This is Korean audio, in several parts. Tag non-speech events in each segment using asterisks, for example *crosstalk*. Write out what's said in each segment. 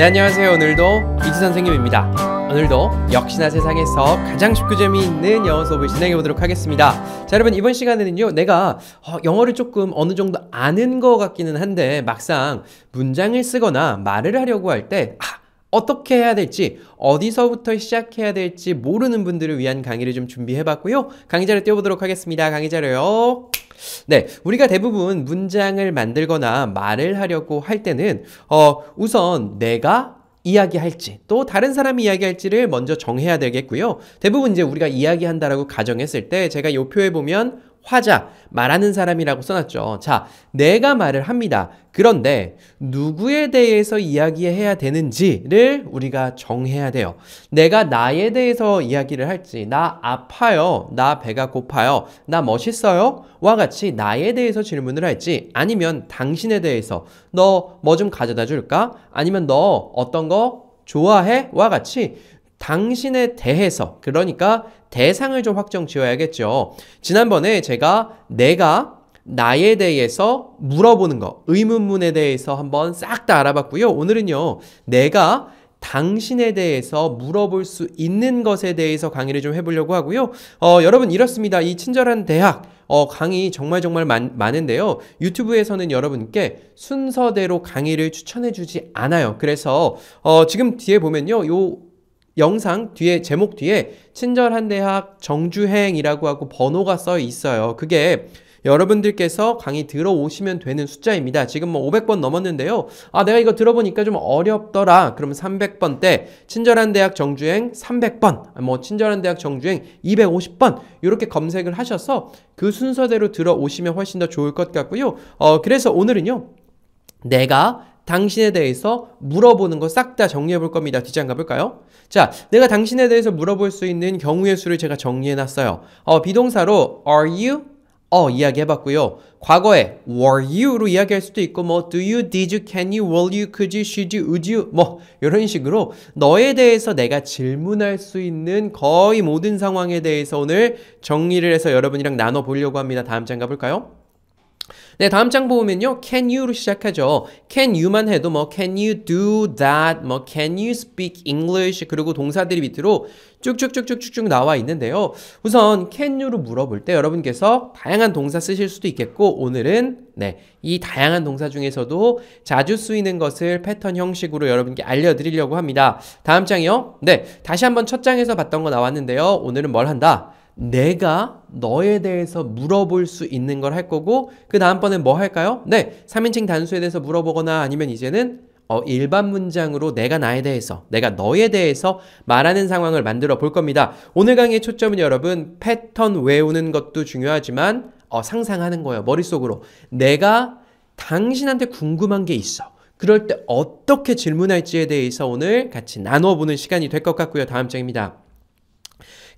네 안녕하세요 오늘도 이지 선생님입니다 오늘도 역시나 세상에서 가장 쉽고 재미있는 영어 수업을 진행해 보도록 하겠습니다 자 여러분 이번 시간에는요 내가 어, 영어를 조금 어느 정도 아는 것 같기는 한데 막상 문장을 쓰거나 말을 하려고 할 때 아, 어떻게 해야 될지 어디서부터 시작해야 될지 모르는 분들을 위한 강의를 좀 준비해봤고요. 강의 자를 띄워보도록 하겠습니다. 강의 자료요. 네, 우리가 대부분 문장을 만들거나 말을 하려고 할 때는 어, 우선 내가 이야기할지 또 다른 사람이 이야기할지를 먼저 정해야 되겠고요. 대부분 이제 우리가 이야기한다라고 가정했을 때 제가 요 표에 보면 화자, 말하는 사람이라고 써놨죠. 자, 내가 말을 합니다. 그런데 누구에 대해서 이야기해야 되는지를 우리가 정해야 돼요. 내가 나에 대해서 이야기를 할지, 나 아파요, 나 배가 고파요, 나 멋있어요? 와 같이 나에 대해서 질문을 할지, 아니면 당신에 대해서 너 뭐 좀 가져다 줄까? 아니면 너 어떤 거 좋아해? 와 같이 당신에 대해서, 그러니까 대상을 좀 확정 지어야겠죠. 지난번에 제가 내가 나에 대해서 물어보는 거, 의문문에 대해서 한번 싹 다 알아봤고요. 오늘은요, 내가 당신에 대해서 물어볼 수 있는 것에 대해서 강의를 좀 해보려고 하고요. 어, 여러분 이렇습니다. 이 친절한 대학 어, 강의 정말 정말 많, 많은데요. 유튜브에서는 여러분께 순서대로 강의를 추천해주지 않아요. 그래서 어, 지금 뒤에 보면요, 요 영상 뒤에 제목 뒤에 친절한 대학 정주행이라고 하고 번호가 써 있어요. 그게 여러분들께서 강의 들어오시면 되는 숫자입니다. 지금 뭐 500번 넘었는데요. 아, 내가 이거 들어보니까 좀 어렵더라. 그러면 300번 때 친절한 대학 정주행 300번, 뭐 친절한 대학 정주행 250번 이렇게 검색을 하셔서 그 순서대로 들어오시면 훨씬 더 좋을 것 같고요. 어, 그래서 오늘은요. 내가 당신에 대해서 물어보는 거 싹 다 정리해 볼 겁니다. 뒷장 가볼까요? 자, 내가 당신에 대해서 물어볼 수 있는 경우의 수를 제가 정리해 놨어요. 어, 비동사로 are you, 어 이야기 해봤고요. 과거에 were you로 이야기할 수도 있고 뭐 do you, did you, can you, will you, could you, should you, would you 뭐 이런 식으로 너에 대해서 내가 질문할 수 있는 거의 모든 상황에 대해서 오늘 정리를 해서 여러분이랑 나눠보려고 합니다. 다음 장 가볼까요? 네, 다음 장 보면요. can you로 시작하죠. can you만 해도 뭐 can you do that, 뭐 can you speak English 그리고 동사들이 밑으로 쭉쭉쭉쭉쭉 나와 있는데요. 우선 can you로 물어볼 때 여러분께서 다양한 동사 쓰실 수도 있겠고 오늘은 네, 이 다양한 동사 중에서도 자주 쓰이는 것을 패턴 형식으로 여러분께 알려드리려고 합니다. 다음 장이요. 네, 다시 한번 첫 장에서 봤던 거 나왔는데요. 오늘은 뭘 한다? 내가 너에 대해서 물어볼 수 있는 걸 할 거고 그 다음번엔 뭐 할까요? 네, 3인칭 단수에 대해서 물어보거나 아니면 이제는 어, 일반 문장으로 내가 나에 대해서, 내가 너에 대해서 말하는 상황을 만들어 볼 겁니다. 오늘 강의의 초점은 여러분 패턴 외우는 것도 중요하지만 어, 상상하는 거예요. 머릿속으로 내가 당신한테 궁금한 게 있어. 그럴 때 어떻게 질문할지에 대해서 오늘 같이 나눠보는 시간이 될 것 같고요. 다음 장입니다.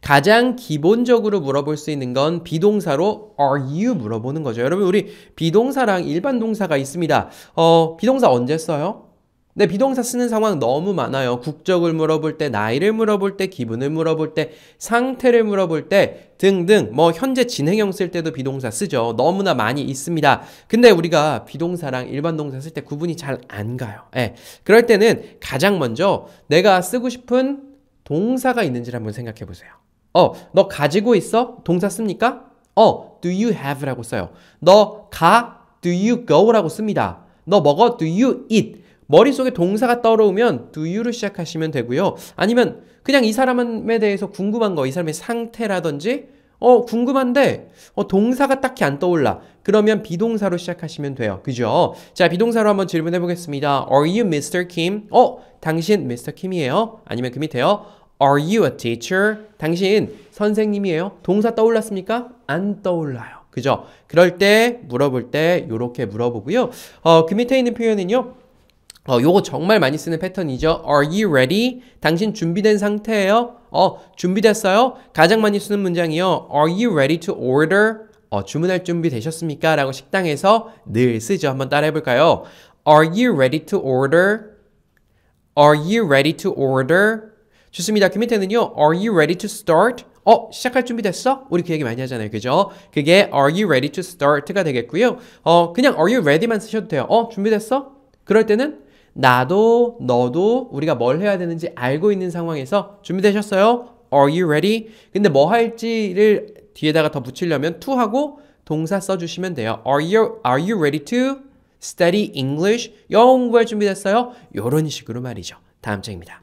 가장 기본적으로 물어볼 수 있는 건 비동사로 are you 물어보는 거죠. 여러분 우리 비동사랑 일반 동사가 있습니다. 어, 비동사 언제 써요? 네, 비동사 쓰는 상황 너무 많아요. 국적을 물어볼 때, 나이를 물어볼 때, 기분을 물어볼 때, 상태를 물어볼 때 등등 뭐 현재 진행형 쓸 때도 비동사 쓰죠. 너무나 많이 있습니다. 근데 우리가 비동사랑 일반 동사 쓸 때 구분이 잘 안 가요. 예. 네, 그럴 때는 가장 먼저 내가 쓰고 싶은 동사가 있는지를 한번 생각해 보세요. 어, 너 가지고 있어? 동사 씁니까? 어, do you have라고 써요. 너 가, do you go라고 씁니다. 너 먹어, do you eat. 머릿속에 동사가 떠오르면 do y o u 를 시작하시면 되고요. 아니면 그냥 이 사람에 대해서 궁금한 거, 이 사람의 상태라든지 어, 궁금한데 어, 동사가 딱히 안 떠올라. 그러면 비동사로 시작하시면 돼요. 그죠? 자, 비동사로 한번 질문해 보겠습니다. Are you Mr. Kim? 어, 당신 Mr. Kim이에요? 아니면 그 밑에요. Are you a teacher? 당신 선생님이에요? 동사 떠올랐습니까? 안 떠올라요. 그죠? 그럴 때 물어볼 때 이렇게 물어보고요. 어, 그 밑에 있는 표현은요. 어, 요거 정말 많이 쓰는 패턴이죠. Are you ready? 당신 준비된 상태예요? 어, 준비됐어요? 가장 많이 쓰는 문장이요. Are you ready to order? 어, 주문할 준비 되셨습니까? 라고 식당에서 늘 쓰죠. 한번 따라 해볼까요? Are you ready to order? Are you ready to order? 좋습니다. 그 밑에는요. Are you ready to start? 어, 시작할 준비 됐어? 우리 그 얘기 많이 하잖아요. 그죠? 그게 Are you ready to start가 되겠고요. 어, 그냥 Are you ready만 쓰셔도 돼요. 어, 준비됐어? 그럴 때는 나도 너도 우리가 뭘 해야 되는지 알고 있는 상황에서 준비되셨어요? Are you ready? 근데 뭐 할지를 뒤에다가 더 붙이려면 to 하고 동사 써주시면 돼요. Are you, are you ready to study English? 영어 공부할 준비됐어요? 이런 식으로 말이죠. 다음 장입니다.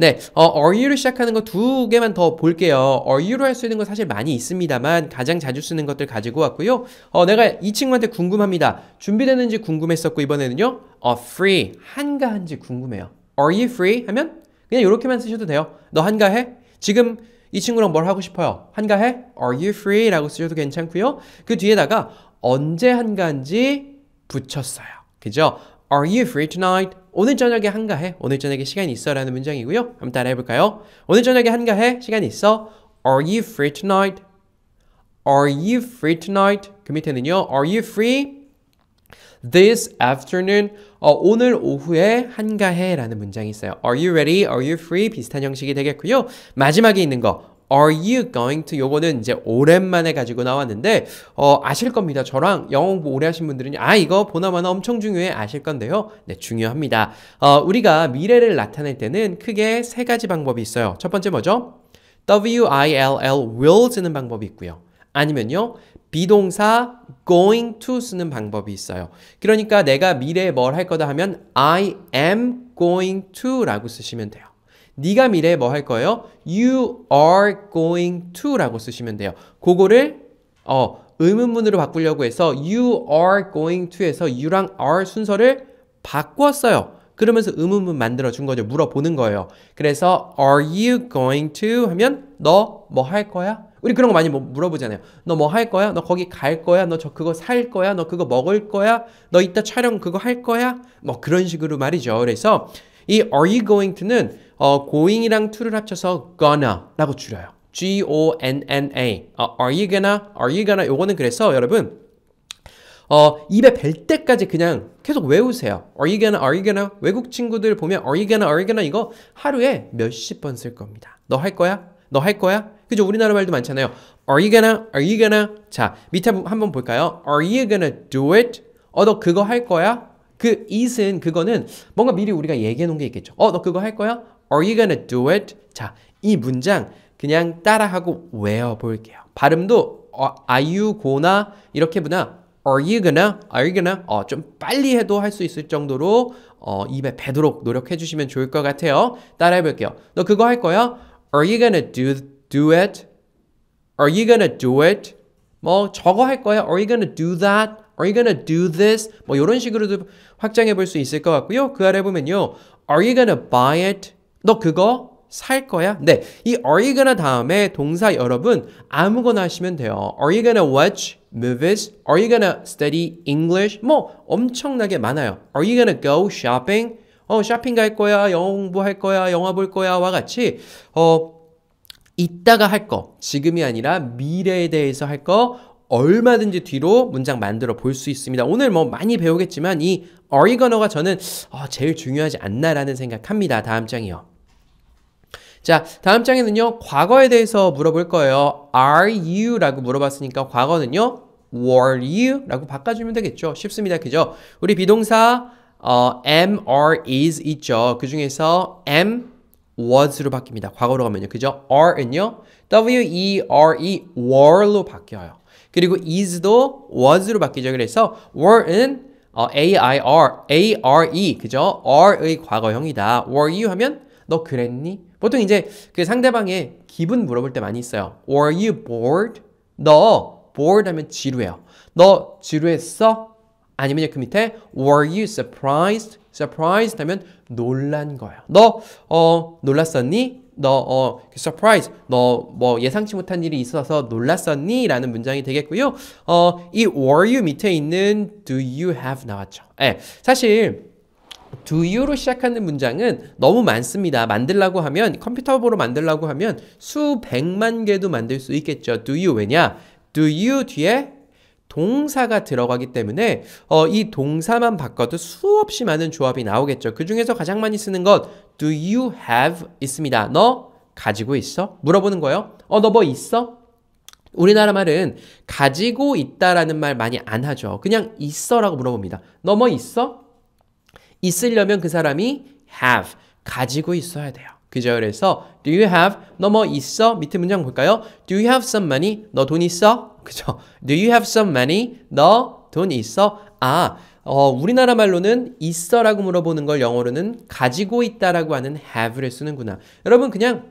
네, 어, are you를 시작하는 거 두 개만 더 볼게요. are you로 할 수 있는 거 사실 많이 있습니다만 가장 자주 쓰는 것들 가지고 왔고요. 어, 내가 이 친구한테 궁금합니다. 준비되는지 궁금했었고 이번에는요. 어, free 한가한지 궁금해요. are you free 하면 그냥 이렇게만 쓰셔도 돼요. 너 한가해? 지금 이 친구랑 뭘 하고 싶어요? 한가해? Are you free? 라고 쓰셔도 괜찮고요. 그 뒤에다가 언제 한가한지 붙였어요. 그죠? Are you free tonight? 오늘 저녁에 한가해? 오늘 저녁에 시간이 있어? 라는 문장이고요. 한번 따라 해볼까요? 오늘 저녁에 한가해? 시간이 있어? Are you free tonight? Are you free tonight? 그 밑에는요. Are you free? This afternoon. 어, 오늘 오후에 한가해? 라는 문장이 있어요. Are you ready? Are you free? 비슷한 형식이 되겠고요. 마지막에 있는 거. Are you going to? 요거는 이제 오랜만에 가지고 나왔는데 어, 아실 겁니다. 저랑 영어 공부 오래 하신 분들은 아 이거 보나마나 엄청 중요해 아실 건데요. 네 중요합니다. 어, 우리가 미래를 나타낼 때는 크게 세 가지 방법이 있어요. 첫 번째 뭐죠? will, will 쓰는 방법이 있고요. 아니면요. 비동사 going to 쓰는 방법이 있어요. 그러니까 내가 미래에 뭘 할 거다 하면 I am going to 라고 쓰시면 돼요. 네가 미래에 뭐 할 거예요? You are going to라고 쓰시면 돼요. 그거를 어, 의문문으로 바꾸려고 해서 you are going to에서 you랑 are 순서를 바꿨어요. 그러면서 의문문 만들어 준 거죠. 물어보는 거예요. 그래서 are you going to 하면 너 뭐 할 거야? 우리 그런 거 많이 뭐 물어보잖아요. 너 뭐 할 거야? 너 거기 갈 거야? 너 저 그거 살 거야? 너 그거 먹을 거야? 너 이따 촬영 그거 할 거야? 뭐 그런 식으로 말이죠. 그래서 이 are you going to는 어, going이랑 to를 합쳐서 gonna라고 줄여요. G-O-N-N-A. 어, are you gonna? Are you gonna? 요거는 그래서 여러분 어, 입에 뵐 때까지 그냥 계속 외우세요. Are you gonna, are you gonna? 외국 친구들 보면 are you gonna, are you gonna? 이거 하루에 몇십 번 쓸 겁니다. 너 할 거야? 너 할 거야? 그죠? 우리나라 말도 많잖아요. Are you gonna, are you gonna? 자, 밑에 한 번 볼까요? Are you gonna do it? 어, 너 그거 할 거야? 그 is은 그거는 뭔가 미리 우리가 얘기해 놓은 게 있겠죠. 어, 너 그거 할 거야? Are you gonna do it? 자, 이 문장 그냥 따라하고 외워볼게요. 발음도 어, are you gonna 이렇게 보나 are you gonna are you gonna 어, 좀 빨리 해도 할 수 있을 정도로 어, 입에 배도록 노력해 주시면 좋을 것 같아요. 따라해 볼게요. 너 그거 할 거야? Are you gonna do do it? Are you gonna do it? 뭐 저거 할 거야? Are you gonna do that? Are you gonna do this? 뭐 이런 식으로도 확장해 볼 수 있을 것 같고요. 그 아래 보면요. Are you gonna buy it? 너 그거 살 거야? 네, 이 are you gonna 다음에 동사 여러분 아무거나 하시면 돼요. Are you gonna watch movies? Are you gonna study English? 뭐 엄청나게 많아요. Are you gonna go shopping? 어, 쇼핑 갈 거야, 영어 공부할 거야, 영화 볼 거야와 같이 어, 이따가 할 거, 지금이 아니라 미래에 대해서 할 거, 얼마든지 뒤로 문장 만들어 볼 수 있습니다. 오늘 뭐 많이 배우겠지만 이 어이 e y 가 저는 어, 제일 중요하지 않나라는 생각합니다. 다음 장이요. 자, 다음 장에는요. 과거에 대해서 물어볼 거예요. Are you? 라고 물어봤으니까 과거는요. Were you? 라고 바꿔주면 되겠죠. 쉽습니다. 그죠? 우리 비동사 어, am, are, is 있죠. 그 중에서 am, was로 바뀝니다. 과거로 가면요. 그죠? are는요. w-e-r-e, were로 바뀌어요. 그리고 is도 was로 바뀌죠. 그래서 were는 어, a-i-r, a-r-e, 그죠? a r의 e 과거형이다. were you 하면 너 그랬니? 보통 이제 그 상대방의 기분 물어볼 때 많이 있어요. Are you bored? 너 bored 하면 지루해요. 너 지루했어? 아니면 그 밑에 Were you surprised? Surprised 하면 놀란 거예요. 너 어, 놀랐었니? 너 어, surprise. 너 뭐 예상치 못한 일이 있어서 놀랐었니? 라는 문장이 되겠고요. 어, 이 were you 밑에 있는 do you have 나왔죠. 예. 사실 do you로 시작하는 문장은 너무 많습니다. 만들라고 하면 컴퓨터로 만들라고 하면 수백만 개도 만들 수 있겠죠. do you 왜냐? do you 뒤에 동사가 들어가기 때문에 어, 이 동사만 바꿔도 수없이 많은 조합이 나오겠죠. 그 중에서 가장 많이 쓰는 것 do you have 있습니다. 너 가지고 있어? 물어보는 거예요. 어, 너 뭐 있어? 우리나라 말은 가지고 있다라는 말 많이 안 하죠. 그냥 있어라고 물어봅니다. 너 뭐 있어? 있으려면 그 사람이 have 가지고 있어야 돼요. 그죠? 그래서 do you have 너 뭐 있어? 밑에 문장 볼까요? do you have some money? 너 돈 있어? *laughs* 그죠? do you have some money? 너 돈 있어? 아, 어, 우리나라 말로는 있어라고 물어보는 걸 영어로는 가지고 있다라고 하는 have를 쓰는구나. 여러분 그냥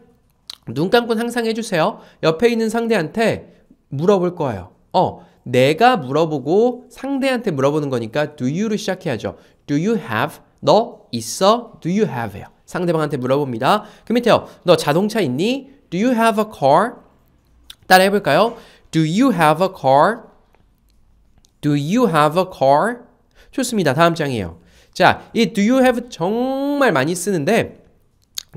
눈 감고 상상해 주세요. 옆에 있는 상대한테 물어볼 거예요. 어, 내가 물어보고 상대한테 물어보는 거니까 do you로 시작해야죠. Do you have? 너 있어? Do you have? 요 상대방한테 물어봅니다. 그 밑에요. 너 자동차 있니? Do you have a car? 따라 해볼까요? Do you have a car? Do you have a car? 좋습니다. 다음 장이에요. 자, 이 do you have 정말 많이 쓰는데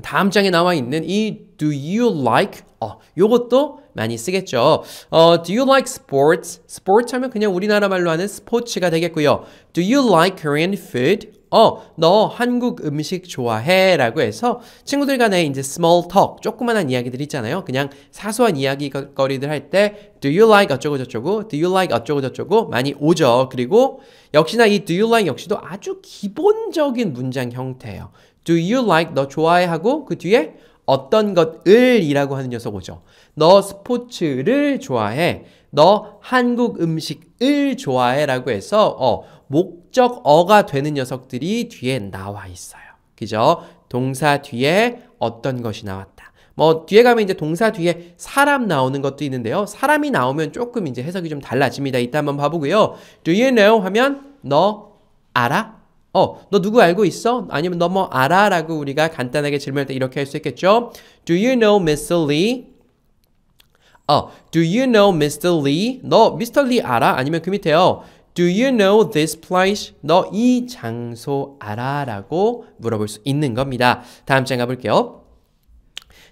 다음 장에 나와 있는 이 do you like 어, 요것도 많이 쓰겠죠. 어, do you like sports? sports 하면 그냥 우리나라 말로 하는 스포츠가 되겠고요. do you like Korean food? 어, 너 한국 음식 좋아해? 라고 해서 친구들 간에 이제 small talk, 조그만한 이야기들 있잖아요. 그냥 사소한 이야기거리들 할 때 do you like 어쩌고저쩌고, do you like 어쩌고저쩌고 많이 오죠. 그리고 역시나 이 do you like 역시도 아주 기본적인 문장 형태예요. do you like 너 좋아해? 하고 그 뒤에 어떤 것을이라고 하는 녀석 오죠. 너 스포츠를 좋아해. 너 한국 음식을 좋아해라고 해서 어, 목적어가 되는 녀석들이 뒤에 나와 있어요. 그죠? 동사 뒤에 어떤 것이 나왔다. 뭐 뒤에 가면 이제 동사 뒤에 사람 나오는 것도 있는데요. 사람이 나오면 조금 이제 해석이 좀 달라집니다. 이따 한번 봐보고요. Do you know 하면 너 알아? 어, 너 누구 알고 있어? 아니면 너 뭐 알아? 라고 우리가 간단하게 질문할 때 이렇게 할 수 있겠죠? Do you know Mr. Lee? 어, do you know Mr. Lee? 너 Mr. Lee 알아? 아니면 그 밑에요. Do you know this place? 너 이 장소 알아? 라고 물어볼 수 있는 겁니다. 다음 장 가볼게요.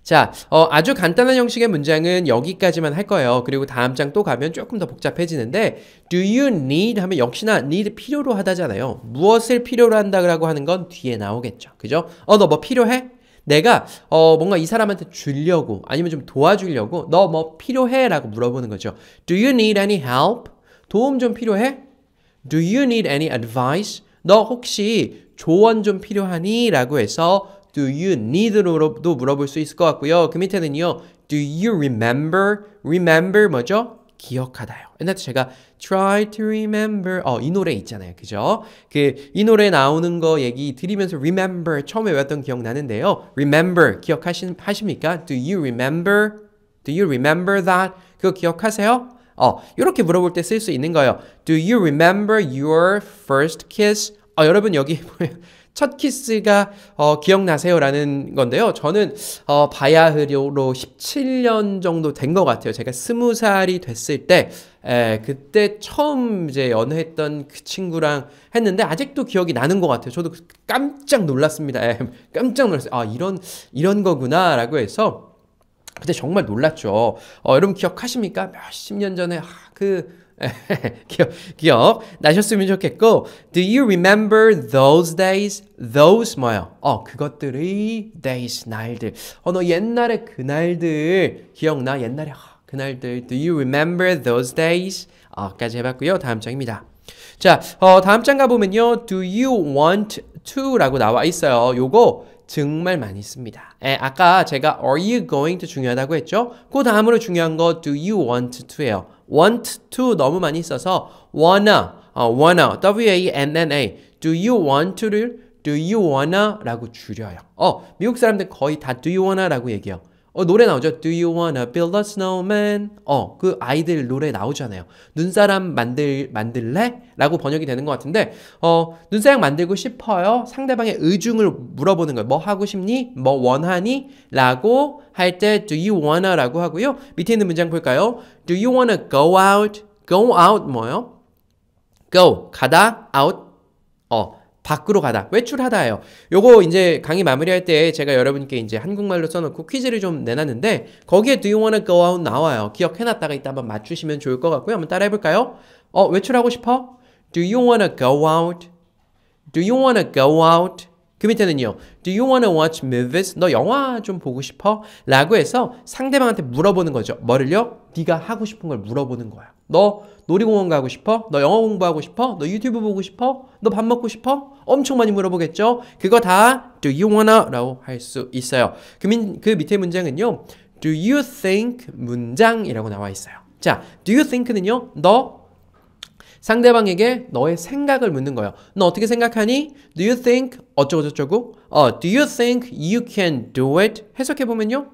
자, 어, 아주 간단한 형식의 문장은 여기까지만 할 거예요. 그리고 다음 장 또 가면 조금 더 복잡해지는데 Do you need 하면 역시나 need 필요로 하다잖아요. 무엇을 필요로 한다고 하는 건 뒤에 나오겠죠. 그죠? 어, 너 뭐 필요해? 내가 어 뭔가 이 사람한테 주려고 아니면 좀 도와주려고 너 뭐 필요해라고 물어보는 거죠. Do you need any help? 도움 좀 필요해? Do you need any advice? 너 혹시 조언 좀 필요하니? 라고 해서 do you need로도 물어볼 수 있을 것 같고요. 그 밑에는요. do you remember? remember 뭐죠? 기억하다요. 옛날에 제가 try to remember 어이 노래 있잖아요. 그죠? 그 이 노래 나오는 거 얘기 드리면서 remember 처음에 외웠던 기억 나는데요. remember 기억하십니까? do you remember? do you remember that? 그거 기억하세요? 어, 이렇게 물어볼 때 쓸 수 있는 거예요. Do you remember your first kiss? 어, 여러분 여기 첫 키스가 어, 기억나세요라는 건데요. 저는 어, 바야흐로 17년 정도 된 것 같아요. 제가 20살이 됐을 때 에, 그때 처음 이제 연애했던 그 친구랑 했는데 아직도 기억이 나는 것 같아요. 저도 그 깜짝 놀랐습니다. 에, 예, 깜짝 놀랐어요. 아 이런 이런 거구나라고 해서 그때 정말 놀랐죠. 어, 여러분 기억하십니까? 몇 십 년 전에 아, 그 *laughs* 기억, 기억 나셨으면 좋겠고 Do you remember those days? Those 뭐요? 어 그것들이 days 날들 어 너 옛날에 그날들 기억나? 옛날에 그날들 Do you remember those days? 어까지 해봤고요 다음 장입니다 자 어, 다음 장 가보면요 Do you want to? 라고 나와 있어요 요거 정말 많이 씁니다. 에, 아까 제가 are you going to 중요하다고 했죠? 그 다음으로 중요한 거 do you want to예요. want to 너무 많이 써서 wanna, 어, wanna, w-a-n-n-a do you want to를 do you wanna라고 줄여요. 어, 미국 사람들 거의 다 do you wanna라고 얘기해요. 어, 노래 나오죠. Do you wanna build a snowman? 어, 그 아이들 노래 나오잖아요. 눈사람 만들, 만들래? 라고 번역이 되는 것 같은데, 어, 눈사람 만들고 싶어요. 상대방의 의중을 물어보는 거예요. 뭐 하고 싶니? 뭐 원하니? 라고 할 때 do you wanna 라고 하고요. 밑에 있는 문장 볼까요? Do you wanna go out? go out 뭐요? go, 가다, out, 어, 밖으로 가다 외출하다예요. 요거 이제 강의 마무리할 때 제가 여러분께 이제 한국말로 써놓고 퀴즈를 좀 내놨는데 거기에 Do you wanna go out 나와요. 기억해놨다가 이따 한번 맞추시면 좋을 것 같고요. 한번 따라해볼까요? 어 외출하고 싶어? Do you wanna go out? Do you wanna go out? 그 밑에는요. Do you wanna watch movies? 너 영화 좀 보고 싶어? 라고 해서 상대방한테 물어보는 거죠. 뭐를요? 네가 하고 싶은 걸 물어보는 거야. 너 놀이공원 가고 싶어? 너 영어 공부하고 싶어? 너 유튜브 보고 싶어? 너 밥 먹고 싶어? 엄청 많이 물어보겠죠? 그거 다 do you wanna? 라고 할 수 있어요. 그, 민, 그 밑에 문장은요. do you think 문장이라고 나와 있어요. 자, do you think는요. 너 상대방에게 너의 생각을 묻는 거예요. 너 어떻게 생각하니? Do you think 어쩌고저쩌고? 어, do you think you can do it? 해석해 보면요.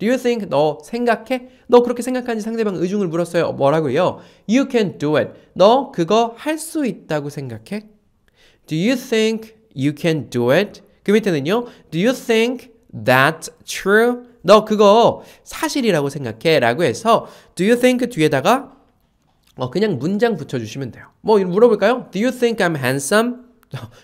Do you think 너 생각해? 너 그렇게 생각하는지 상대방 의중을 물었어요. 뭐라고요? You can do it. 너 그거 할 수 있다고 생각해? Do you think you can do it? 그 밑에는요. Do you think that's true? 너 그거 사실이라고 생각해? 라고 해서 Do you think 뒤에다가 어, 그냥 문장 붙여주시면 돼요. 뭐 물어볼까요? Do you think I'm handsome?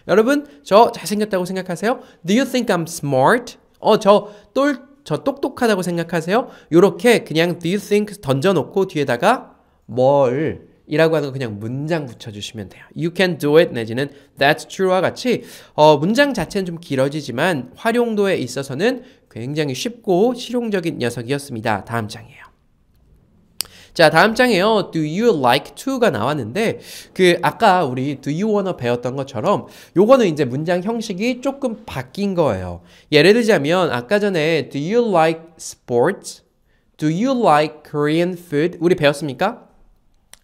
여러분 저 잘생겼다고 생각하세요? Do you think I'm smart? 어, 저 똘, 저 똑똑하다고 생각하세요? 이렇게 그냥 do you think 던져놓고 뒤에다가 뭘 이라고 하는 그냥 문장 붙여주시면 돼요. You can do it 내지는 that's true와 같이 어, 문장 자체는 좀 길어지지만 활용도에 있어서는 굉장히 쉽고 실용적인 녀석이었습니다. 다음 장이에요. 자 다음 장에요 Do you like to가 나왔는데 그 아까 우리 Do you wanna 배웠던 것처럼 요거는 이제 문장 형식이 조금 바뀐 거예요 예를 들자면 아까 전에 Do you like sports? Do you like Korean food? 우리 배웠습니까?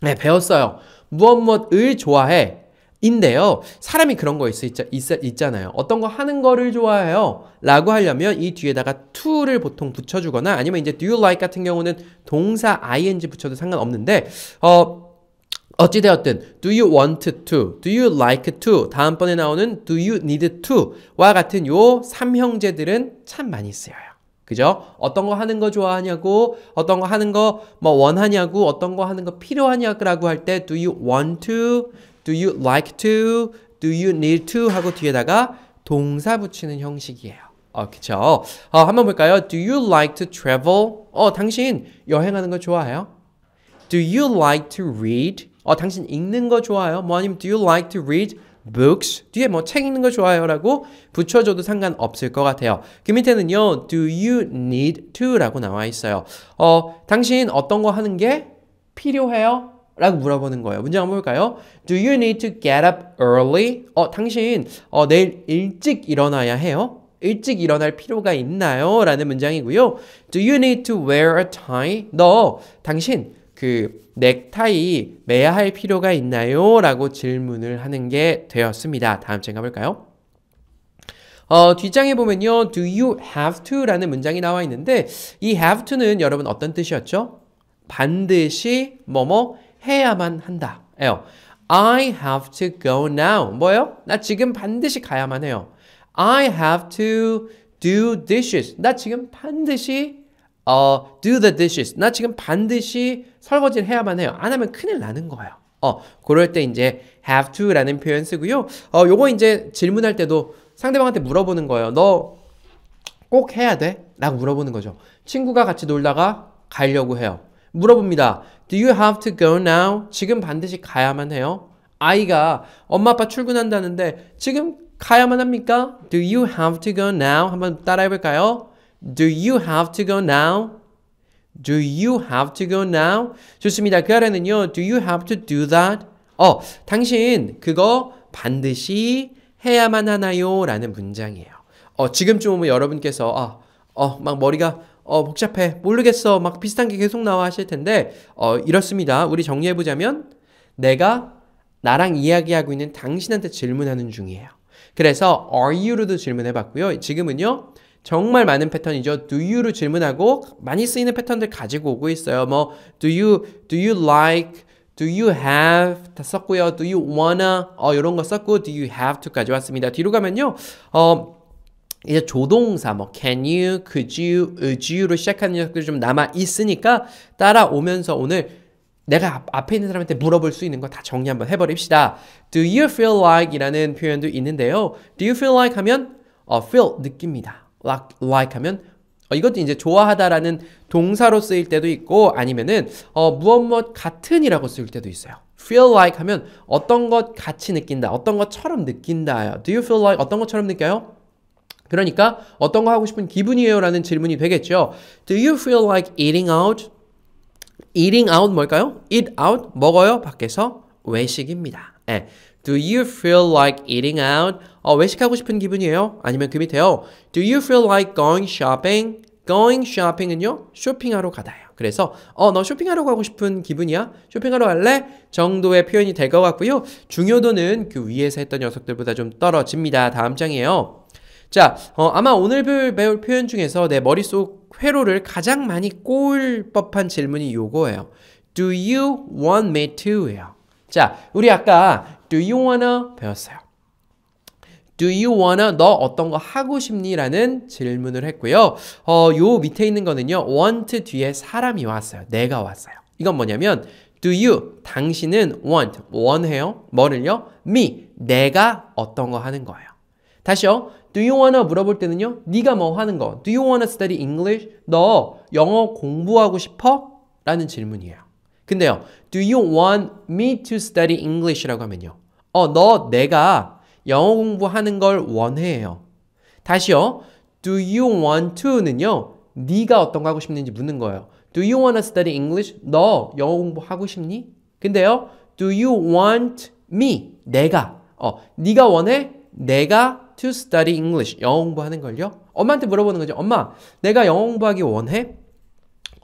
네 배웠어요 무엇 무엇을 좋아해 인데요. 사람이 그런 거 있, 있, 있, 있잖아요. 어떤 거 하는 거를 좋아해요. 라고 하려면 이 뒤에다가 to를 보통 붙여주거나 아니면 이제 do you like 같은 경우는 동사 ing 붙여도 상관없는데 어 어찌되었든 do you want to, do you like to, 다음번에 나오는 do you need to와 같은 요 삼형제들은 참 많이 쓰여요. 그죠? 어떤 거 하는 거 좋아하냐고, 어떤 거 하는 거 뭐 원하냐고, 어떤 거 하는 거 필요하냐고 고라할때 do you want to, do you like to, do you need to 하고 뒤에다가 동사 붙이는 형식이에요. 어, 그쵸? 어, 한번 볼까요? Do you like to travel? 어, 당신 여행하는 거 좋아해요? Do you like to read? 어, 당신 읽는 거 좋아요? 뭐 아니면 do you like to read books? 뒤에 뭐 책 읽는 거 좋아요라고 붙여줘도 상관없을 것 같아요. 그 밑에는요, do you need to 라고 나와 있어요. 어, 당신 어떤 거 하는 게 필요해요? 라고 물어보는 거예요. 문제 한번 볼까요? Do you need to get up early? 어, 당신 어, 내일 일찍 일어나야 해요? 일찍 일어날 필요가 있나요? 라는 문장이고요. Do you need to wear a tie? 너 당신 그 넥타이 매야 할 필요가 있나요? 라고 질문을 하는 게 되었습니다. 다음 책 가볼까요? 어, 뒷장에 보면요. Do you have to? 라는 문장이 나와 있는데 이 have to는 여러분 어떤 뜻이었죠? 반드시 뭐뭐 해야만 한다. 에요. I have to go now. 뭐요나 지금 반드시 가야만 해요. I have to do dishes. 나 지금 반드시 어, do the dishes. 나 지금 반드시 설거지를 해야만 해요. 안 하면 큰일 나는 거예요. 어, 그럴 때 이제 have to라는 표현 쓰고요. 어, 요거 이제 질문할 때도 상대방한테 물어보는 거예요. 너 꼭 해야 돼? 라고 물어보는 거죠. 친구가 같이 놀다가 가려고 해요. 물어봅니다. Do you have to go now? 지금 반드시 가야만 해요. 아이가 엄마 아빠 출근한다는데 지금 가야만 합니까? Do you have to go now? 한번 따라해 볼까요? Do you have to go now? Do you have to go now? 좋습니다. 그 아래는요. Do you have to do that? 어, 당신 그거 반드시 해야만 하나요? 라는 문장이에요. 어, 지금쯤 오면 여러분께서 아, 어, 막 머리가 어, 복잡해. 모르겠어. 막 비슷한 게 계속 나와 하실 텐데, 어, 이렇습니다. 우리 정리해보자면, 내가 나랑 이야기하고 있는 당신한테 질문하는 중이에요. 그래서 are you로도 질문해봤고요. 지금은요. 정말 많은 패턴이죠. do you로 질문하고 많이 쓰이는 패턴들 가지고 오고 있어요. 뭐 do you do you like do you have 다 썼고요. do you wanna 어 이런 거 썼고 do you have to까지 왔습니다. 뒤로 가면요. 어 이제 조동사 뭐 can you, could you, would you로 시작하는 녀석들이 좀 남아 있으니까 따라오면서 오늘 내가 앞에 있는 사람한테 물어볼 수 있는 거 다 정리 한번 해버립시다. Do you feel like 이라는 표현도 있는데요. Do you feel like 하면 어, feel 느낍니다. Like, like 하면 어, 이것도 이제 좋아하다라는 동사로 쓰일 때도 있고 아니면은 어, 무엇 무엇 뭐 같은이라고 쓰일 때도 있어요. feel like 하면 어떤 것 같이 느낀다, 어떤 것처럼 느낀다. Do you feel like 어떤 것처럼 느껴요? 그러니까 어떤 거 하고 싶은 기분이에요? 라는 질문이 되겠죠. Do you feel like eating out? eating out 뭘까요? eat out 먹어요 밖에서 외식입니다. 예. Do you feel like eating out? 어, 외식하고 싶은 기분이에요? 아니면 그 밑에요. Do you feel like going shopping? going shopping은요 쇼핑하러 가다요 그래서 어 너 쇼핑하러 가고 싶은 기분이야? 쇼핑하러 갈래? 정도의 표현이 될 것 같고요. 중요도는 그 위에서 했던 녀석들보다 좀 떨어집니다. 다음 장이에요. 자, 어, 아마 오늘 배울 표현 중에서 내 머릿속 회로를 가장 많이 꼬을 법한 질문이 요거예요. Do you want me to? 예요. 자, 우리 아까 Do you wanna 배웠어요. Do you wanna 너 어떤 거 하고 싶니? 라는 질문을 했고요. 어, 요 밑에 있는 거는요. want 뒤에 사람이 왔어요. 내가 왔어요. 이건 뭐냐면 Do you 당신은 want 원해요. 뭐를요? me 내가 어떤 거 하는 거예요. 다시요. Do you wanna 물어볼 때는요. 네가 뭐 하는 거. Do you wanna study English? 너 영어 공부하고 싶어? 라는 질문이에요. 근데요. Do you want me to study English라고 하면요. 어, 너 내가 영어 공부하는 걸 원해요. 다시요. Do you want to는요. 네가 어떤 거 하고 싶는지 묻는 거예요. Do you wanna study English? 너 영어 공부하고 싶니? 근데요. Do you want me? 내가. 어, 네가 원해? 내가 to study English. 영어 공부하는 걸요. 엄마한테 물어보는 거죠. 엄마, 내가 영어 공부하기 원해?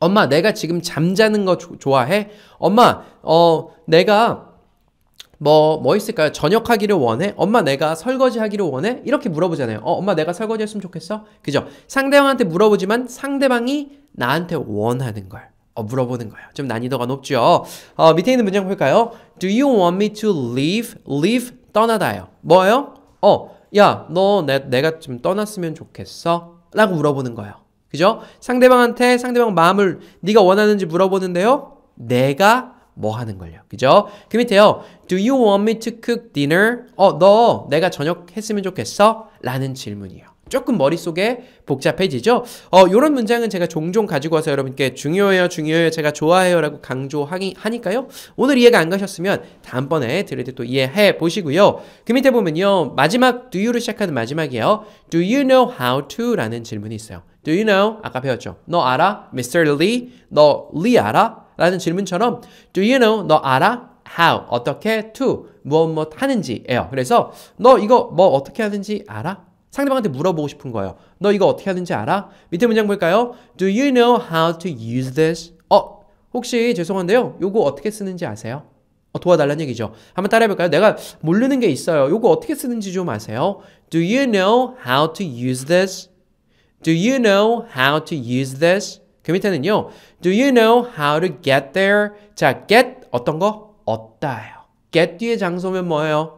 엄마, 내가 지금 잠자는 거 조, 좋아해? 엄마, 어, 내가 뭐, 뭐 있을까요? 저녁하기를 원해? 엄마 내가 설거지 하기를 원해? 이렇게 물어보잖아요. 어, 엄마 내가 설거지 했으면 좋겠어? 그죠? 상대방한테 물어보지만 상대방이 나한테 원하는 걸. 어, 물어보는 거예요. 좀 난이도가 높죠? 어, 밑에 있는 문장 볼까요? Do you want me to leave? leave, 떠나다요. 뭐예요? 어, 야, 너 내, 내가 좀 떠났으면 좋겠어? 라고 물어보는 거예요. 그죠? 상대방한테 상대방 마음을 네가 원하는지 물어보는데요. 내가 뭐 하는 걸요. 그죠? 그 밑에요. Do you want me to cook dinner? 어, 너 내가 저녁 했으면 좋겠어? 라는 질문이에요. 조금 머릿속에 복잡해지죠. 어, 요런 문장은 제가 종종 가지고 와서 여러분께 중요해요, 중요해요, 제가 좋아해요라고 강조하니까요. 오늘 이해가 안 가셨으면 다음번에 들을 때 또 이해해 보시고요. 그 밑에 보면요. 마지막 do y o u 를 시작하는 마지막이에요. Do you know how to? 라는 질문이 있어요. Do you know? 아까 배웠죠. 너 알아? Mr. Lee. 너 Lee 알아? 라는 질문처럼 Do you know? 너 알아? How? 어떻게? To? 무엇 무 하는지예요. 그래서 너 이거 뭐 어떻게 하는지 알아? 상대방한테 물어보고 싶은 거예요. 너 이거 어떻게 하는지 알아? 밑에 문장 볼까요? Do you know how to use this? 어, 혹시 죄송한데요. 요거 어떻게 쓰는지 아세요? 어, 도와달라는 얘기죠. 한번 따라해볼까요? 내가 모르는 게 있어요. 요거 어떻게 쓰는지 좀 아세요? Do you know how to use this? Do you know how to use this? 그 밑에는요. Do you know how to get there? 자, get 어떤 거? 얻다요. 예 get 뒤에 장소면 뭐예요?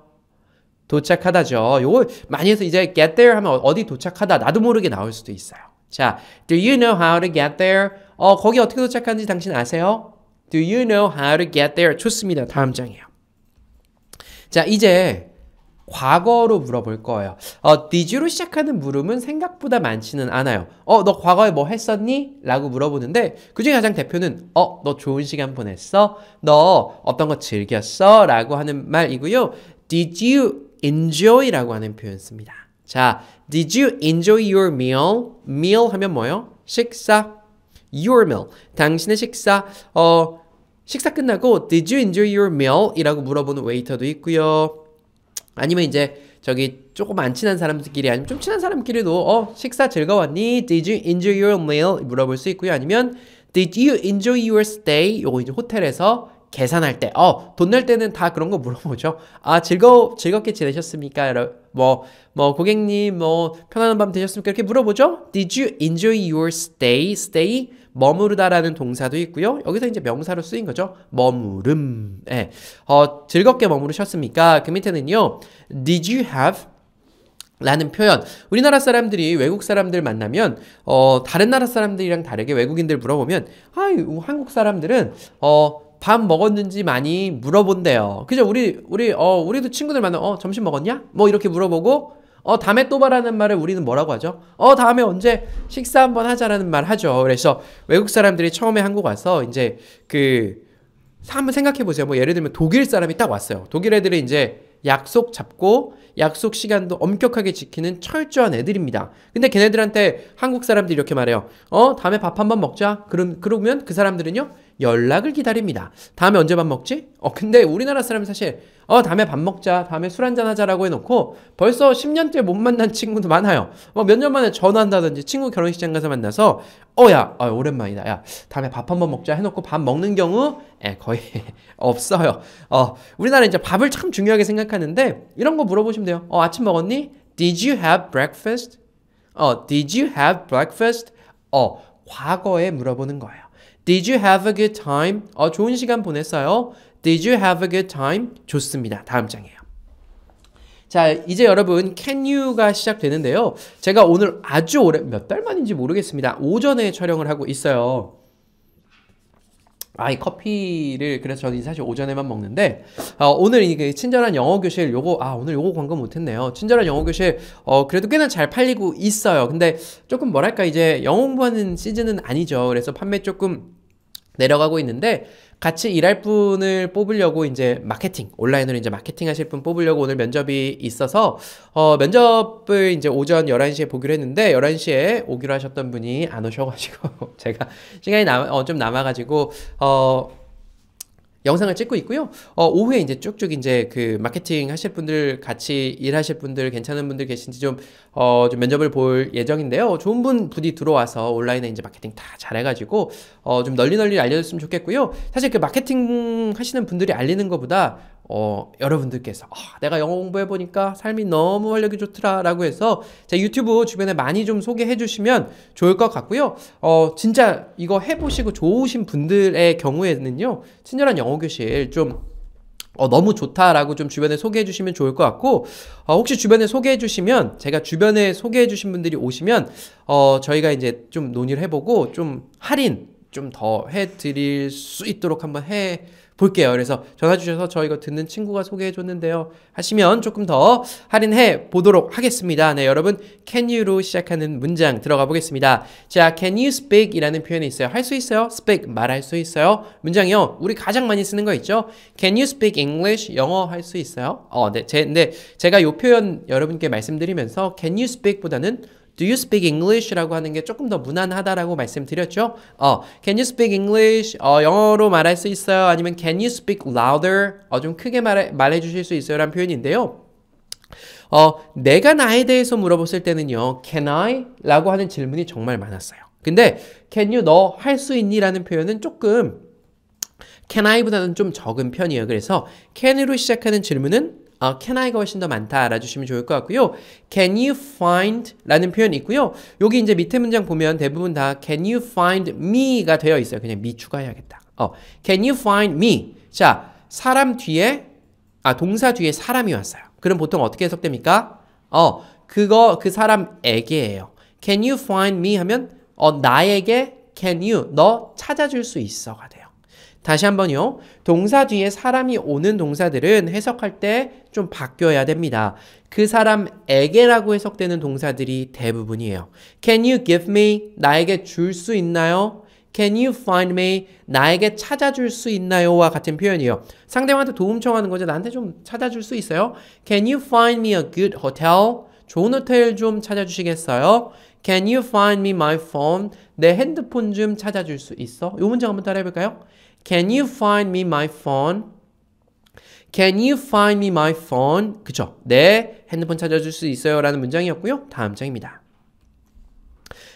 도착하다죠. 요걸 많이 해서 이제 get there 하면 어디 도착하다 나도 모르게 나올 수도 있어요. 자, do you know how to get there? 어, 거기 어떻게 도착하는지 당신 아세요? do you know how to get there? 좋습니다. 다음 장이에요. 자, 이제 과거로 물어볼 거예요. 어, did you로 시작하는 물음은 생각보다 많지는 않아요. 어, 너 과거에 뭐 했었니? 라고 물어보는데 그중에 가장 대표는 어, 너 좋은 시간 보냈어? 너 어떤 거 즐겼어? 라고 하는 말이고요. did you enjoy라고 하는 표현 씁니다. 자, did you enjoy your meal? meal 하면 뭐요? 식사. your meal. 당신의 식사. 어, 식사 끝나고 did you enjoy your meal? 이라고 물어보는 웨이터도 있고요. 아니면 이제 저기 조금 안 친한 사람들끼리 아니면 좀 친한 사람끼리도 어, 식사 즐거웠니? did you enjoy your meal? 물어볼 수 있고요. 아니면 Did you enjoy your stay? 요거 이제 호텔에서 계산할 때, 어, 돈 낼 때는 다 그런 거 물어보죠. 아, 즐거, 즐겁게 지내셨습니까? 뭐, 뭐, 고객님, 뭐, 편안한 밤 되셨습니까? 이렇게 물어보죠. Did you enjoy your stay? Stay? 머무르다라는 동사도 있고요. 여기서 이제 명사로 쓰인 거죠. 머무름. 예. 네. 어, 즐겁게 머무르셨습니까? 그 밑에는요. Did you have 라는 표현. 우리나라 사람들이 외국 사람들 만나면 어 다른 나라 사람들이랑 다르게 외국인들 물어보면 아 한국 사람들은 어밥 먹었는지 많이 물어본대요. 그죠? 우리 우리 어 우리도 친구들 만나 어 점심 먹었냐? 뭐 이렇게 물어보고 어 다음에 또 봐라는 말을 우리는 뭐라고 하죠? 어 다음에 언제 식사 한번 하자라는 말 하죠. 그래서 외국 사람들이 처음에 한국 와서 이제 그 한번 생각해 보세요. 뭐 예를 들면 독일 사람이 딱 왔어요. 독일 애들이 이제 약속 잡고 약속 시간도 엄격하게 지키는 철저한 애들입니다. 근데 걔네들한테 한국 사람들이 이렇게 말해요. 어, 다음에 밥 한번 먹자. 그럼 그러면 그 사람들은요. 연락을 기다립니다. 다음에 언제 밥 먹지? 어, 근데 우리나라 사람은 사실, 어, 다음에 밥 먹자, 다음에 술 한잔 하자라고 해놓고 벌써 10년째 못 만난 친구도 많아요. 뭐 몇 년 만에 전화한다든지 친구 결혼식장 가서 만나서, 어, 야, 어, 오랜만이다. 야, 다음에 밥 한 번 먹자 해놓고 밥 먹는 경우, 예, 거의 *laughs* 없어요. 어, 우리나라 이제 밥을 참 중요하게 생각하는데 이런 거 물어보시면 돼요. 어, 아침 먹었니? Did you have breakfast? 어, did you have breakfast? 어, 과거에 물어보는 거예요. Did you have a good time? 어, 좋은 시간 보냈어요. Did you have a good time? 좋습니다. 다음 장이에요. 자, 이제 여러분 can you가 시작되는데요. 제가 오늘 아주 오래 몇 달 만인지 모르겠습니다. 오전에 촬영을 하고 있어요. 아, 이 커피를 그래서 저는 사실 오전에만 먹는데 어, 오늘 이게 친절한 영어 교실 요거 아 오늘 요거 광고 못했네요. 친절한 영어 교실 어 그래도 꽤나 잘 팔리고 있어요. 근데 조금 뭐랄까 이제 영어 공부하는 시즌은 아니죠. 그래서 판매 조금 내려가고 있는데 같이 일할 분을 뽑으려고 이제 마케팅 온라인으로 이제 마케팅 하실 분 뽑으려고 오늘 면접이 있어서 어, 면접을 이제 오전 11시에 보기로 했는데 11시에 오기로 하셨던 분이 안 오셔가지고 *laughs* 제가 시간이 남, 어, 좀 남아가지고 어, 영상을 찍고 있고요. 어, 오후에 이제 쭉쭉 이제 그 마케팅 하실 분들 같이 일하실 분들 괜찮은 분들 계신지 좀, 어, 좀 면접을 볼 예정인데요. 좋은 분 부디 들어와서 온라인에 이제 마케팅 다 잘해가지고, 어, 좀 널리 널리 알려줬으면 좋겠고요. 사실 그 마케팅 하시는 분들이 알리는 것보다 어, 여러분들께서 어, 내가 영어 공부해 보니까 삶이 너무 활력이 좋더라라고 해서 제 유튜브 주변에 많이 좀 소개해 주시면 좋을 것 같고요. 어, 진짜 이거 해 보시고 좋으신 분들의 경우에는요. 친절한 영어 교실 좀 어, 너무 좋다라고 좀 주변에 소개해 주시면 좋을 것 같고, 어, 혹시 주변에 소개해 주시면, 제가 주변에 소개해 주신 분들이 오시면, 어, 저희가 이제 좀 논의를 해보고, 좀 할인 좀 더 해드릴 수 있도록 한번 해 볼게요. 그래서 전화 주셔서 저 이거 듣는 친구가 소개해 줬는데요. 하시면 조금 더 할인해 보도록 하겠습니다. 네, 여러분 can you로 시작하는 문장 들어가 보겠습니다. 자, can you speak 이라는 표현이 있어요. 할 수 있어요? speak 말할 수 있어요. 문장이요. 우리 가장 많이 쓰는 거 있죠? can you speak English 영어 할 수 있어요? 어, 네. 제, 네. 제가 이 표현 여러분께 말씀드리면서 can you speak보다는 Do you speak English? 라고 하는 게 조금 더 무난하다라고 말씀드렸죠. 어, Can you speak English? 어, 영어로 말할 수 있어요. 아니면 Can you speak louder? 어, 좀 크게 말해, 말해 주실 수 있어요. 라는 표현인데요. 어, 내가 나에 대해서 물어봤을 때는요. Can I? 라고 하는 질문이 정말 많았어요. 근데 Can you 너 할 수 있니? 라는 표현은 조금 Can I보다는 좀 적은 편이에요. 그래서 Can으로 시작하는 질문은 어, can I가 훨씬 더 많다 알아주시면 좋을 것 같고요. Can you find 라는 표현이 있고요. 여기 이제 밑에 문장 보면 대부분 다 Can you find me가 되어 있어요. 그냥 me 추가해야겠다. 어, Can you find me? 자, 사람 뒤에 아 동사 뒤에 사람이 왔어요. 그럼 보통 어떻게 해석됩니까? 어, 그거 그 사람에게예요. Can you find me 하면 어 나에게 Can you 너 찾아줄 수 있어가 돼. 요 다시 한번요. 동사 뒤에 사람이 오는 동사들은 해석할 때 좀 바뀌어야 됩니다. 그 사람에게라고 해석되는 동사들이 대부분이에요. Can you give me? 나에게 줄 수 있나요? Can you find me? 나에게 찾아줄 수 있나요? 와 같은 표현이요 상대방한테 도움 청하는 거죠. 나한테 좀 찾아줄 수 있어요? Can you find me a good hotel? 좋은 호텔 좀 찾아주시겠어요? Can you find me my phone? 내 핸드폰 좀 찾아줄 수 있어? 이 문장 한번 따라해볼까요? Can you find me my phone? Can you find me my phone? 그죠? 네, 핸드폰 찾아줄 수 있어요. 라는 문장이었고요. 다음 장입니다.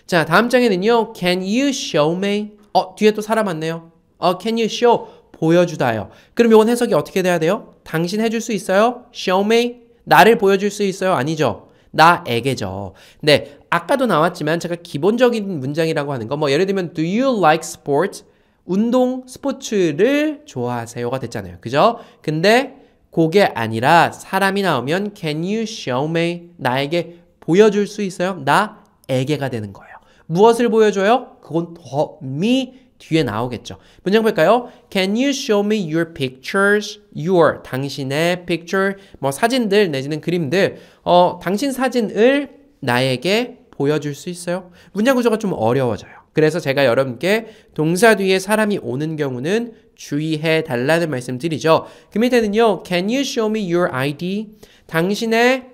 자, 다음 장에는요. Can you show me? 어, 뒤에 또 사람 왔네요. 어, can you show? 보여주다요. 그럼 이건 해석이 어떻게 돼야 돼요? 당신 해줄 수 있어요? Show me? 나를 보여줄 수 있어요? 아니죠. 나에게죠. 네, 아까도 나왔지만 제가 기본적인 문장이라고 하는 거, 뭐 예를 들면 Do you like sports? 운동 스포츠를 좋아하세요가 됐잖아요. 그죠? 근데 그게 아니라 사람이 나오면 can you show me 나에게 보여줄 수 있어요? 나에게가 되는 거예요. 무엇을 보여줘요? 그건 더 me 뒤에 나오겠죠. 문장 볼까요? Can you show me your pictures? Your 당신의 picture 뭐 사진들 내지는 그림들 어 당신 사진을 나에게 보여줄 수 있어요? 문장 구조가 좀 어려워져요. 그래서 제가 여러분께 동사 뒤에 사람이 오는 경우는 주의해 달라는 말씀 드리죠. 그 밑에는요. Can you show me your ID? 당신의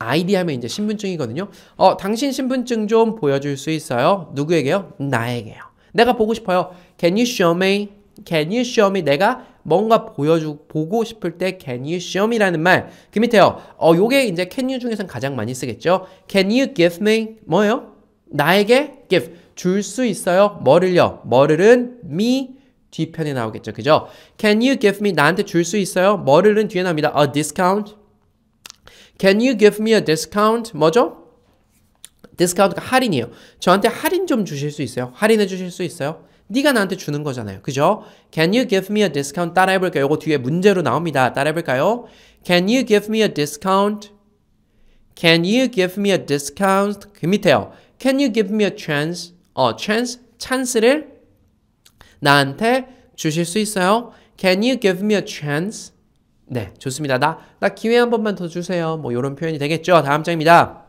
ID 하면 이제 신분증이거든요. 어, 당신 신분증 좀 보여줄 수 있어요? 누구에게요? 나에게요. 내가 보고 싶어요. Can you show me? Can you show me? 내가 뭔가 보여주 보고 싶을 때 can you show me라는 말. 그 밑에요. 어, 요게 이제 can you 중에선 가장 많이 쓰겠죠. Can you give me? 뭐예요? 나에게 give 줄 수 있어요? 뭐를요? 뭐를은 me 뒤편에 나오겠죠. 그죠? Can you give me 나한테 줄 수 있어요? 뭐를은 뒤에 나옵니다. a discount Can you give me a discount? 뭐죠? discount가 할인이에요. 저한테 할인 좀 주실 수 있어요? 할인해 주실 수 있어요? 네가 나한테 주는 거잖아요. 그죠? Can you give me a discount? 따라해 볼까요? 이거 뒤에 문제로 나옵니다. 따라해 볼까요? Can you give me a discount? Can you give me a discount? 그 밑에요. Can you give me a chance? 어, chance, 찬스를 나한테 주실 수 있어요? Can you give me a chance? 네, 좋습니다. 나, 나 기회 한 번만 더 주세요. 뭐, 이런 표현이 되겠죠. 다음 장입니다.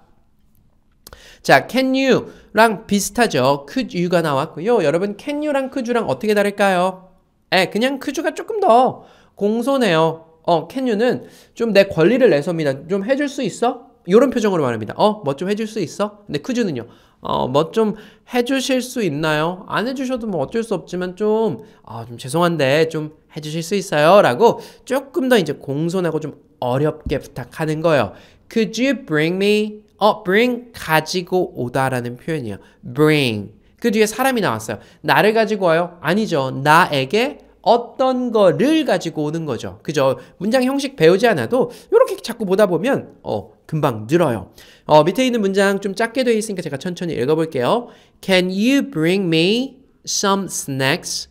자, can you랑 비슷하죠. could you가 나왔고요. 여러분, can you랑 could you랑 어떻게 다를까요? 에, 예, 그냥 could you가 조금 더 공손해요. 어, can you는 좀 내 권리를 내섭니다. 좀 해줄 수 있어? 이런 표정으로 말합니다. 어, 뭐 좀 해줄 수 있어? 근데 크즈는요 어, 뭐 좀 해주실 수 있나요? 안 해주셔도 뭐 어쩔 수 없지만 좀, 아, 좀 죄송한데 좀 해주실 수 있어요? 라고 조금 더 이제 공손하고 좀 어렵게 부탁하는 거예요. Could you bring me? 어, bring, 가지고 오다라는 표현이에요. bring. 그 뒤에 사람이 나왔어요. 나를 가지고 와요? 아니죠. 나에게 어떤 거를 가지고 오는 거죠. 그죠? 문장 형식 배우지 않아도 이렇게 자꾸 보다 보면 어, 금방 늘어요. 어, 밑에 있는 문장 좀 작게 되어 있으니까 제가 천천히 읽어볼게요. Can you bring me some snacks?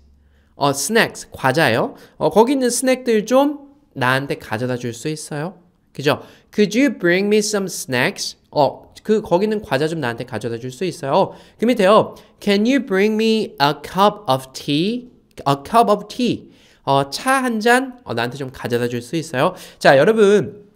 어, snacks, 과자요. 어, 거기 있는 스낵들 좀 나한테 가져다 줄 수 있어요? 그죠? Could you bring me some snacks? 어, 그 거기는 과자 좀 나한테 가져다 줄 수 있어요. 그 밑에요. Can you bring me a cup of tea? A cup of tea. 어, 차 한 잔? 어, 나한테 좀 가져다 줄 수 있어요? 자, 여러분.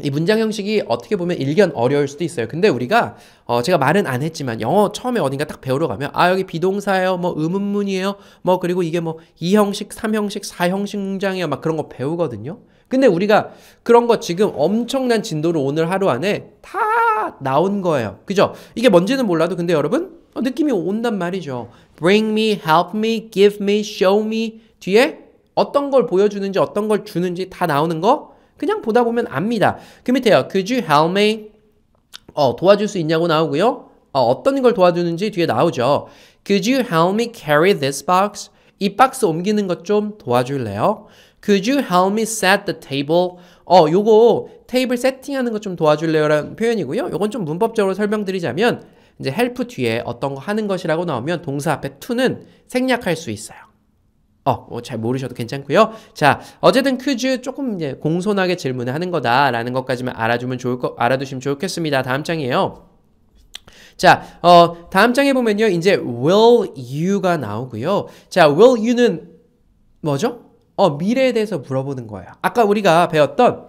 이 문장 형식이 어떻게 보면 일견 어려울 수도 있어요. 근데 우리가 어 제가 말은 안 했지만 영어 처음에 어딘가 딱 배우러 가면 아 여기 비동사예요. 뭐 의문문이에요. 뭐 그리고 이게 뭐2형식3형식4형식 문장이에요. 막 그런 거 배우거든요. 근데 우리가 그런 거 지금 엄청난 진도로 오늘 하루 안에 다 나온 거예요. 그죠? 이게 뭔지는 몰라도 근데 여러분 어 느낌이 온단 말이죠. bring me, help me, give me, show me 뒤에 어떤 걸 보여주는지 어떤 걸 주는지 다 나오는 거 그냥 보다 보면 압니다. 그 밑에요. Could you help me? 어, 도와줄 수 있냐고 나오고요. 어, 어떤 걸 도와주는지 뒤에 나오죠. Could you help me carry this box? 이 박스 옮기는 것 좀 도와줄래요? Could you help me set the table? 어, 요거 테이블 세팅하는 것 좀 도와줄래요? 라는 표현이고요. 요건 좀 문법적으로 설명드리자면 이제 help 뒤에 어떤 거 하는 것이라고 나오면 동사 앞에 to는 생략할 수 있어요. 어, 뭐잘 모르셔도 괜찮고요. 자, 어쨌든 퀴즈 조금 이제 공손하게 질문을 하는 거다라는 것까지만 알아주면 좋을 거, 알아두시면 좋겠습니다. 다음 장이에요. 자, 어, 다음 장에 보면요. 이제 will you가 나오고요. 자, will you는 뭐죠? 어, 미래에 대해서 물어보는 거예요. 아까 우리가 배웠던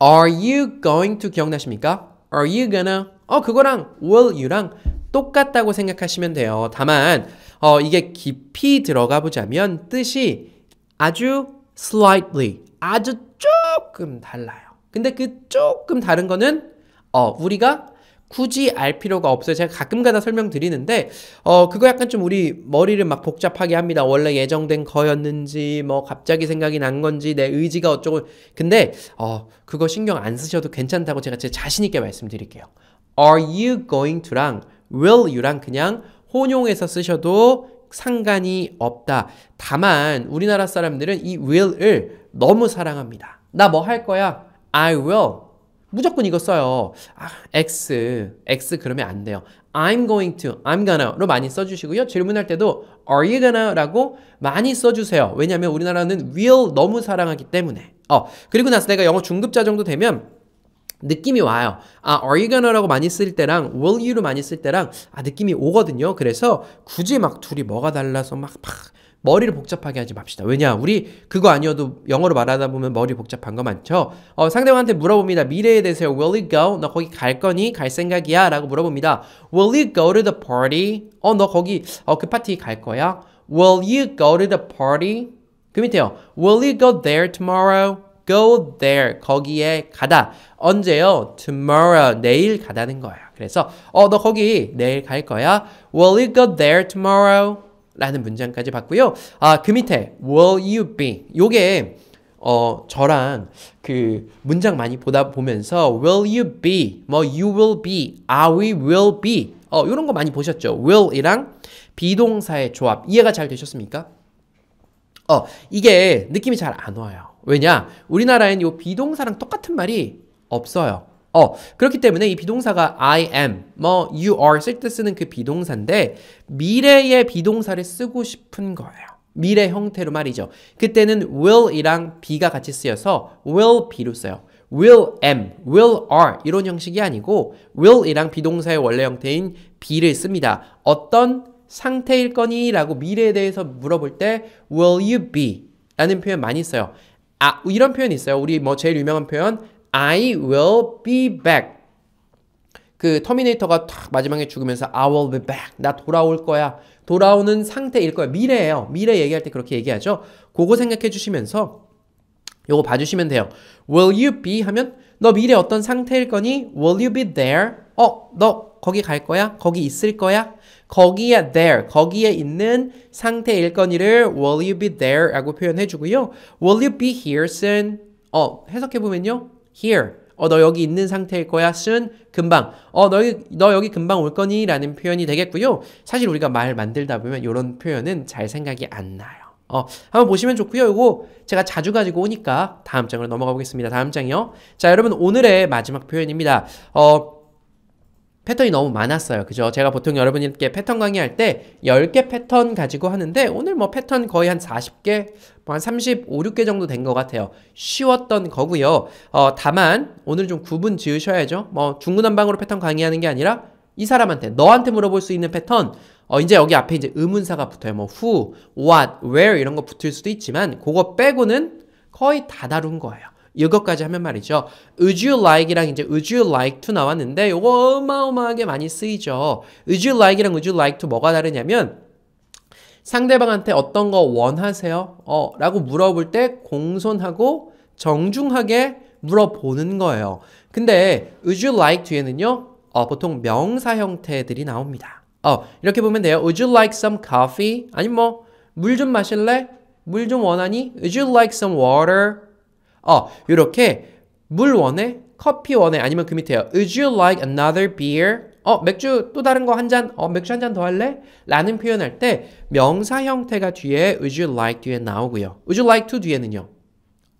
are you going to 기억나십니까? are you gonna 어, 그거랑 will you랑 똑같다고 생각하시면 돼요. 다만 어, 이게 깊이 들어가 보자면 뜻이 아주 slightly, 아주 조금 달라요. 근데 그 조금 다른 거는 어, 우리가 굳이 알 필요가 없어요. 제가 가끔가다 설명드리는데 어 그거 약간 좀 우리 머리를 막 복잡하게 합니다. 원래 예정된 거였는지 뭐 갑자기 생각이 난 건지 내 의지가 어쩌고 근데 어 그거 신경 안 쓰셔도 괜찮다고 제가 제 자신 있게 말씀드릴게요. Are you going to랑 will you랑 그냥 혼용해서 쓰셔도 상관이 없다. 다만 우리나라 사람들은 이 will을 너무 사랑합니다. 나 뭐 할 거야? I will. 무조건 이거 써요. 아, X, X 그러면 안 돼요. I'm going to, I'm gonna로 많이 써주시고요. 질문할 때도 are you gonna라고 많이 써주세요. 왜냐하면 우리나라는 will 너무 사랑하기 때문에. 어 그리고 나서 내가 영어 중급자 정도 되면 느낌이 와요. 아, are you gonna라고 많이 쓸 때랑 will y o u 로 많이 쓸 때랑 아, 느낌이 오거든요. 그래서 굳이 막 둘이 뭐가 달라서 막, 막 머리를 복잡하게 하지 맙시다. 왜냐, 우리 그거 아니어도 영어로 말하다 보면 머리 복잡한 거 많죠. 어, 상대방한테 물어봅니다. 미래에 대해서 Will you go? 너 거기 갈 거니? 갈 생각이야? 라고 물어봅니다. Will you go to the party? 어, 너 거기 어, 그 파티 갈 거야? Will you go to the party? 그 밑에요. Will you go there tomorrow? go there 거기에 가다 언제요? tomorrow 내일 가다는 거야. 그래서 어 너 거기 내일 갈 거야? Will you go there tomorrow? 라는 문장까지 봤고요. 아 그 밑에 will you be 요게 어 저랑 그 문장 많이 보다 보면서 will you be 뭐 you will be are we will be 어 요런 거 많이 보셨죠? will이랑 비동사의 조합 이해가 잘 되셨습니까? 어 이게 느낌이 잘 안 와요. 왜냐? 우리나라엔 이 비동사랑 똑같은 말이 없어요. 어, 그렇기 때문에 이 비동사가 I am, 뭐 you are 쓸 때 쓰는 그 비동사인데 미래의 비동사를 쓰고 싶은 거예요. 미래 형태로 말이죠. 그때는 will이랑 be가 같이 쓰여서 will be로 써요. will am, will are 이런 형식이 아니고 will이랑 비동사의 원래 형태인 be를 씁니다. 어떤 상태일 거니? 라고 미래에 대해서 물어볼 때 will you be? 라는 표현 많이 써요. 아, 이런 표현이 있어요. 우리 뭐 제일 유명한 표현 I will be back. 그 터미네이터가 탁 마지막에 죽으면서 I will be back. 나 돌아올 거야. 돌아오는 상태일 거야. 미래예요. 미래 얘기할 때 그렇게 얘기하죠. 그거 생각해 주시면서 요거 봐주시면 돼요. Will you be 하면 너 미래 어떤 상태일 거니? Will you be there? 어, 너 거기 갈 거야? 거기 있을 거야? 거기에 there, 거기에 있는 상태일 거니를 will you be there? 라고 표현해 주고요. will you be here soon? 어, 해석해 보면요. here. 어, 너 여기 있는 상태일 거야, soon? 금방. 어, 너, 너 여기 금방 올 거니? 라는 표현이 되겠고요. 사실 우리가 말 만들다 보면 이런 표현은 잘 생각이 안 나요. 어, 한번 보시면 좋고요. 이거 제가 자주 가지고 오니까 다음 장으로 넘어가 보겠습니다. 다음 장이요. 자, 여러분 오늘의 마지막 표현입니다. 어, 패턴이 너무 많았어요. 그죠? 제가 보통 여러분께 패턴 강의할 때 10개 패턴 가지고 하는데 오늘 뭐 패턴 거의 한 40개, 뭐 한 35, 6개 정도 된 것 같아요. 쉬웠던 거고요. 어, 다만 오늘 좀 구분 지으셔야죠. 뭐 중구난방으로 패턴 강의하는 게 아니라 이 사람한테 너한테 물어볼 수 있는 패턴 어, 이제 여기 앞에 이제 의문사가 붙어요. 뭐 who, what, where 이런 거 붙을 수도 있지만 그거 빼고는 거의 다 다룬 거예요. 이것까지 하면 말이죠. Would you like이랑 이제 Would you like to 나왔는데 이거 어마어마하게 많이 쓰이죠. Would you like이랑 Would you like to 뭐가 다르냐면 상대방한테 어떤 거 원하세요? 어, 라고 물어볼 때 공손하고 정중하게 물어보는 거예요. 근데 Would you like 뒤에는요. 어, 보통 명사 형태들이 나옵니다. 어, 이렇게 보면 돼요. Would you like some coffee? 아니면 뭐 물 좀 마실래? 물 좀 원하니? Would you like some water? 어, 이렇게물 원에 커피 원에 아니면 그 밑에요. Would you like another beer? 어, 맥주 또 다른 거 한 잔, 어, 맥주 한 잔 더 할래? 라는 표현할 때 명사 형태가 뒤에 would you like 뒤에 나오고요. would you like to 뒤에는요.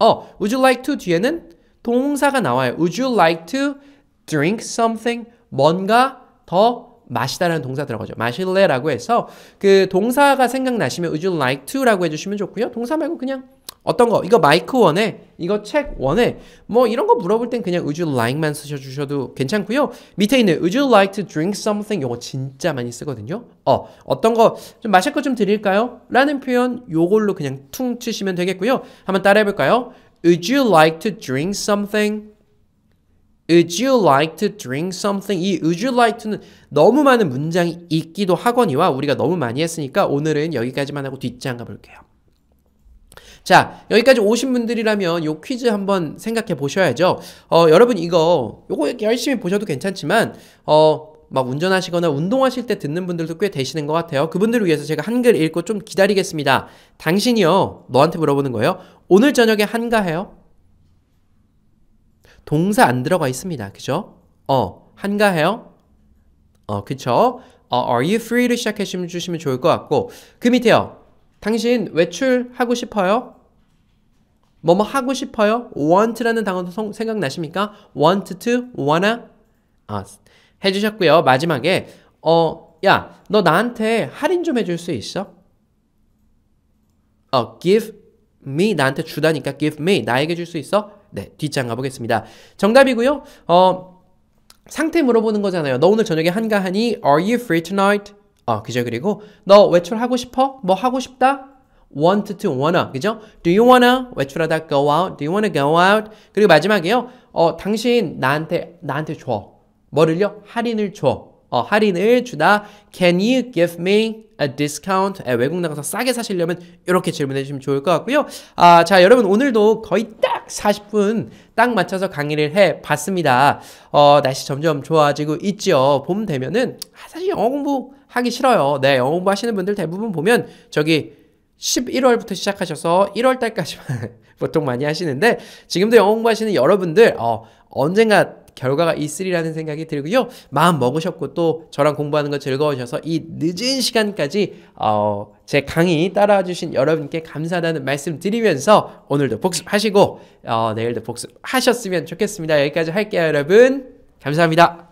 어, would you like to 뒤에는 동사가 나와요. would you like to drink something? 뭔가 더 마시다라는 동사 들어가죠. 마실래라고 해서 그 동사가 생각나시면 would you like to라고 해주시면 좋고요. 동사 말고 그냥 어떤 거 이거 마이크 원에 이거 책 원에 뭐 이런 거 물어볼 땐 그냥 would you like만 쓰셔 주셔도 괜찮고요. 밑에 있는 would you like to drink something 요거 진짜 많이 쓰거든요. 어, 어떤 거 좀 마실 거 좀 드릴까요? 라는 표현 요걸로 그냥 퉁 치시면 되겠고요. 한번 따라해 볼까요? would you like to drink something? Would you like to drink something? 이 would you like to는 너무 많은 문장이 있기도 하거니와 우리가 너무 많이 했으니까 오늘은 여기까지만 하고 뒷장 가볼게요. 자, 여기까지 오신 분들이라면 요 퀴즈 한번 생각해 보셔야죠. 어, 여러분 이거, 요거 열심히 보셔도 괜찮지만, 어, 막 운전하시거나 운동하실 때 듣는 분들도 꽤 되시는 것 같아요. 그분들을 위해서 제가 한글 읽고 좀 기다리겠습니다. 당신이요. 너한테 물어보는 거예요. 오늘 저녁에 한가해요? 동사 안 들어가 있습니다. 그죠? 어, 한가해요? 어, 그쵸? 어, are you free? 를 시작해 주시면 좋을 것 같고, 그 밑에요. 당신 외출하고 싶어요? 뭐뭐 하고 싶어요? want라는 단어도 생각나십니까? want to, wanna? 아, 해주셨고요. 마지막에 어, 야, 너 나한테 할인 좀 해줄 수 있어? 어, give me 나한테 주다니까 give me 나에게 줄 수 있어? 네, 뒷장 가보겠습니다. 정답이고요. 어, 상태 물어보는 거잖아요. 너 오늘 저녁에 한가하니? Are you free tonight? 어, 그죠? 그리고 너 외출하고 싶어? 뭐 하고 싶다? want to, wanna, 그죠? Do you wanna 외출하다 go out? Do you wanna go out? 그리고 마지막에요. 어, 당신 나한테 나한테 줘. 뭐를요? 할인을 줘. 어, 할인을 주다. Can you give me a discount? 에, 외국 나가서 싸게 사시려면 이렇게 질문해 주시면 좋을 것 같고요. 아, 자, 여러분 오늘도 거의 딱 40분 딱 맞춰서 강의를 해 봤습니다. 어, 날씨 점점 좋아지고 있죠. 봄 되면은 아, 사실 영어 공부 하기 싫어요. 네, 영어 공부하시는 분들 대부분 보면 저기 11월부터 시작하셔서 1월 달까지만 *laughs* 보통 많이 하시는데 지금도 영어 공부하시는 여러분들 어, 언젠가 결과가 있으리라는 생각이 들고요. 마음 먹으셨고 또 저랑 공부하는 거 즐거우셔서 이 늦은 시간까지 어, 제 강의 따라와 주신 여러분께 감사하다는 말씀 드리면서 오늘도 복습하시고 어, 내일도 복습하셨으면 좋겠습니다. 여기까지 할게요, 여러분. 감사합니다.